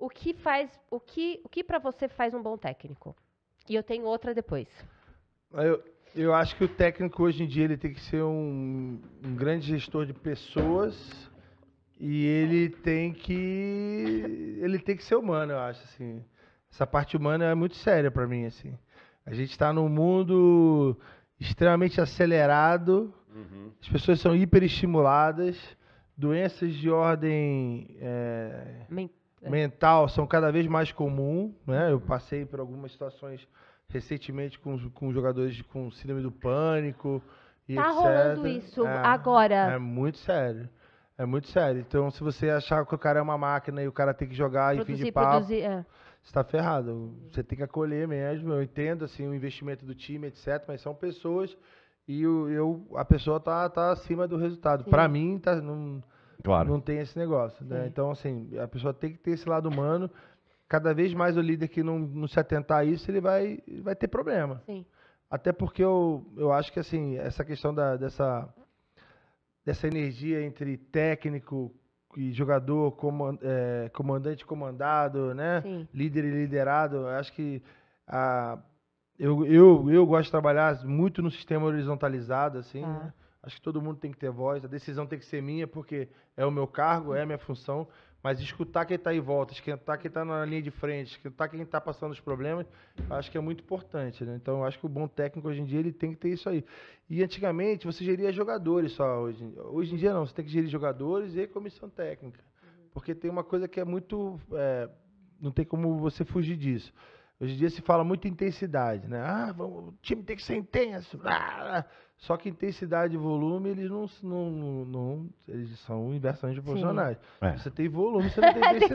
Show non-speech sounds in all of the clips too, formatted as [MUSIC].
o que faz, o que, o que para você faz um bom técnico? E eu tenho outra depois. Ah, eu, eu acho que o técnico hoje em dia ele tem que ser um, um grande gestor de pessoas e ele tem que ele tem que ser humano, eu acho assim. Essa parte humana é muito séria para mim assim. A gente está num mundo extremamente acelerado, uhum. as pessoas são hiperestimuladas, doenças de ordem é, mental é. mental são cada vez mais comum, né? Eu passei por algumas situações recentemente com, com jogadores com síndrome do pânico e tá etc. rolando isso é, agora. É muito sério. É muito sério. Então, se você achar que o cara é uma máquina e o cara tem que jogar produzir, e fim de papo, produzir, é. você tá ferrado. Você tem que acolher mesmo. Eu entendo, assim, o investimento do time, etc. Mas são pessoas e eu, eu a pessoa tá, tá acima do resultado. Para mim, tá... Não, Claro. Não tem esse negócio. Né? Então, assim, a pessoa tem que ter esse lado humano. Cada vez mais o líder que não, não se atentar a isso, ele vai, vai ter problema. Sim. Até porque eu, eu acho que, assim, essa questão da, dessa, dessa energia entre técnico e jogador, comand, é, comandante comandado, né? Sim. Líder e liderado, eu acho que... A, ah, eu, eu, eu gosto de trabalhar muito no sistema horizontalizado, assim, tá. né? Acho que todo mundo tem que ter voz, a decisão tem que ser minha, porque é o meu cargo, é a minha função. Mas escutar quem está em volta, escutar quem está na linha de frente, escutar quem está passando os problemas, acho que é muito importante. Né? Então, acho que o bom técnico hoje em dia ele tem que ter isso aí. E antigamente você geria jogadores só. Hoje, hoje em dia não, você tem que gerir jogadores e comissão técnica. Uhum. Porque tem uma coisa que é muito. É, não tem como você fugir disso. Hoje em dia se fala muito intensidade, né? Ah, vamos, o time tem que ser intenso. Ah, só que intensidade e volume, eles não, não, não eles são inversamente proporcionais. É. Você tem volume, você [LAUGHS] não tem é intensidade.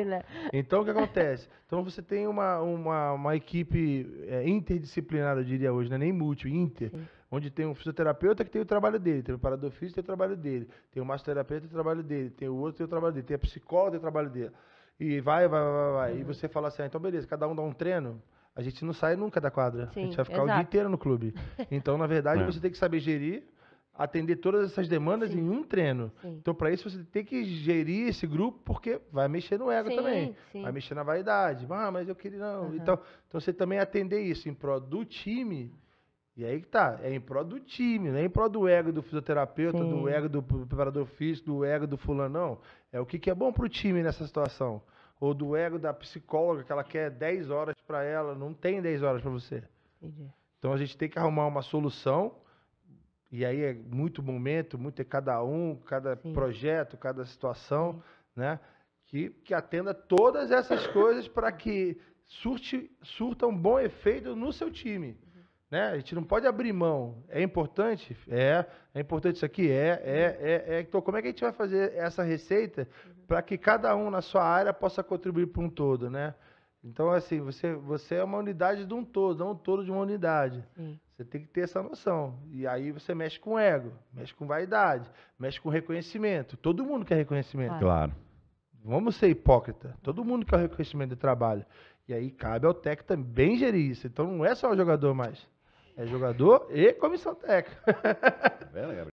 intensidade né? Então o que acontece? Então você tem uma, uma, uma equipe é, interdisciplinar, eu diria hoje, né? nem múltiplo, inter. Sim. Onde tem um fisioterapeuta que tem o trabalho dele, tem o parador físico que tem o trabalho dele, tem o massoterapeuta que tem o trabalho dele, tem o outro que tem o trabalho dele, tem a psicóloga que tem o trabalho dele. E vai, vai, vai, vai. Uhum. E você fala assim, ah, então beleza, cada um dá um treino. A gente não sai nunca da quadra. Sim, a gente vai ficar exato. o dia inteiro no clube. [LAUGHS] Então, na verdade, é. você tem que saber gerir, atender todas essas demandas sim. em um treino. Sim. Então, para isso, você tem que gerir esse grupo, porque vai mexer no ego também. Vai mexer na vaidade. Ah, mas eu queria não. Uhum. Então, então, você também atender isso em prol do time e aí que tá, é em prol do time, não é em prol do ego do fisioterapeuta, Sim. do ego do preparador físico, do ego do fulano, não. É o que, que é bom pro time nessa situação. Ou do ego da psicóloga, que ela quer 10 horas para ela, não tem 10 horas para você. Entendi. Então a gente tem que arrumar uma solução, e aí é muito momento, muito é cada um, cada Sim. projeto, cada situação, Sim. né? Que, que atenda todas essas coisas para que surte, surta um bom efeito no seu time. Né? A gente não pode abrir mão. É importante? É. É importante isso aqui? É, é, é. é. Então, como é que a gente vai fazer essa receita para que cada um na sua área possa contribuir para um todo, né? Então, assim, você, você é uma unidade de um todo, não um todo de uma unidade. Sim. Você tem que ter essa noção. E aí você mexe com ego, mexe com vaidade, mexe com reconhecimento. Todo mundo quer reconhecimento. Claro. Vamos ser hipócrita. Todo mundo quer reconhecimento do trabalho. E aí cabe ao técnico também gerir isso. Então não é só o jogador mais. É jogador e comissão técnica. É